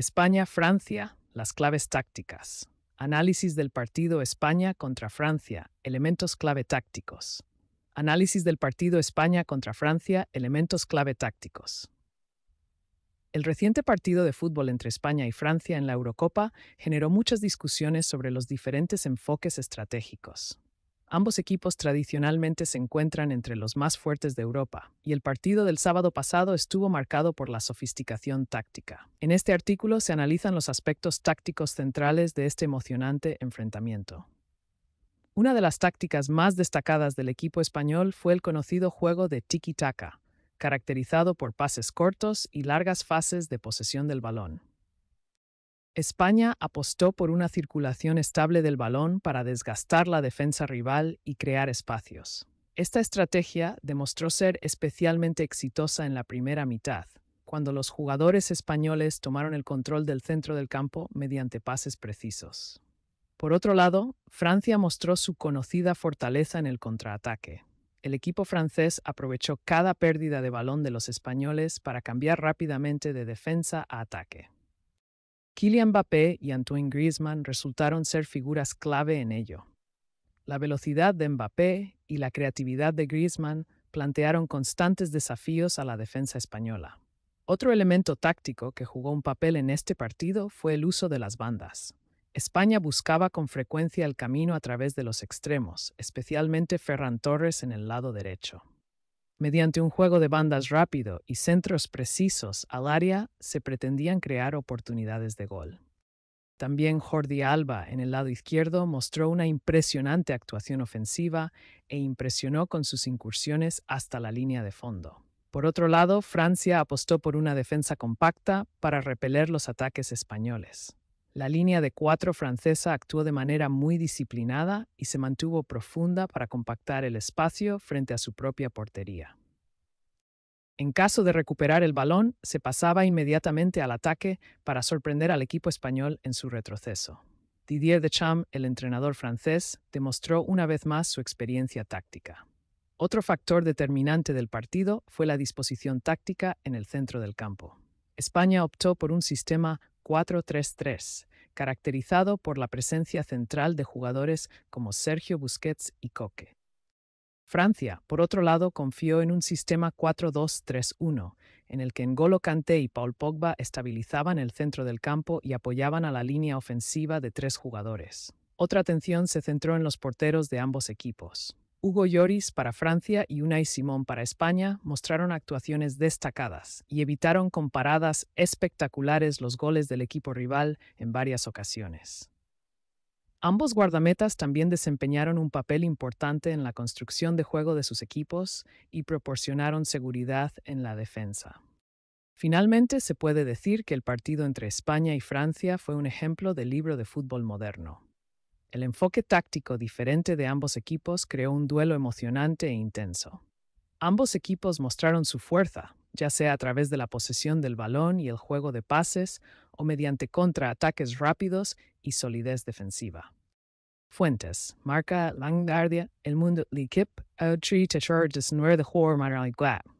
España-Francia, las claves tácticas. Análisis del partido España contra Francia, elementos clave tácticos. Análisis del partido España contra Francia, elementos clave tácticos. El reciente partido de fútbol entre España y Francia en la Eurocopa generó muchas discusiones sobre los diferentes enfoques estratégicos. Ambos equipos tradicionalmente se encuentran entre los más fuertes de Europa, y el partido del sábado pasado estuvo marcado por la sofisticación táctica. En este artículo se analizan los aspectos tácticos centrales de este emocionante enfrentamiento. Una de las tácticas más destacadas del equipo español fue el conocido juego de tiki-taka, caracterizado por pases cortos y largas fases de posesión del balón. España apostó por una circulación estable del balón para desgastar la defensa rival y crear espacios. Esta estrategia demostró ser especialmente exitosa en la primera mitad, cuando los jugadores españoles tomaron el control del centro del campo mediante pases precisos. Por otro lado, Francia mostró su conocida fortaleza en el contraataque. El equipo francés aprovechó cada pérdida de balón de los españoles para cambiar rápidamente de defensa a ataque. Kylian Mbappé y Antoine Griezmann resultaron ser figuras clave en ello. La velocidad de Mbappé y la creatividad de Griezmann plantearon constantes desafíos a la defensa española. Otro elemento táctico que jugó un papel en este partido fue el uso de las bandas. España buscaba con frecuencia el camino a través de los extremos, especialmente Ferran Torres en el lado derecho. Mediante un juego de bandas rápido y centros precisos al área se pretendían crear oportunidades de gol. También Jordi Alba en el lado izquierdo mostró una impresionante actuación ofensiva e impresionó con sus incursiones hasta la línea de fondo. Por otro lado, Francia apostó por una defensa compacta para repeler los ataques españoles. La línea de cuatro francesa actuó de manera muy disciplinada y se mantuvo profunda para compactar el espacio frente a su propia portería. En caso de recuperar el balón, se pasaba inmediatamente al ataque para sorprender al equipo español en su retroceso. Didier Deschamps, el entrenador francés, demostró una vez más su experiencia táctica. Otro factor determinante del partido fue la disposición táctica en el centro del campo. España optó por un sistema 4-3-3, caracterizado por la presencia central de jugadores como Sergio Busquets y Coque. Francia, por otro lado, confió en un sistema 4-2-3-1, en el que N'Golo Kanté y Paul Pogba estabilizaban el centro del campo y apoyaban a la línea ofensiva de tres jugadores. Otra atención se centró en los porteros de ambos equipos. Hugo Lloris para Francia y Unai Simón para España mostraron actuaciones destacadas y evitaron con paradas espectaculares los goles del equipo rival en varias ocasiones. Ambos guardametas también desempeñaron un papel importante en la construcción de juego de sus equipos y proporcionaron seguridad en la defensa. Finalmente, se puede decir que el partido entre España y Francia fue un ejemplo del libro de fútbol moderno. El enfoque táctico diferente de ambos equipos creó un duelo emocionante e intenso. Ambos equipos mostraron su fuerza, ya sea a través de la posesión del balón y el juego de pases o mediante contraataques rápidos y solidez defensiva. Fuentes: Marca Langardia, El Mundo, L'Equipe, Outreach, Charges, de Juego,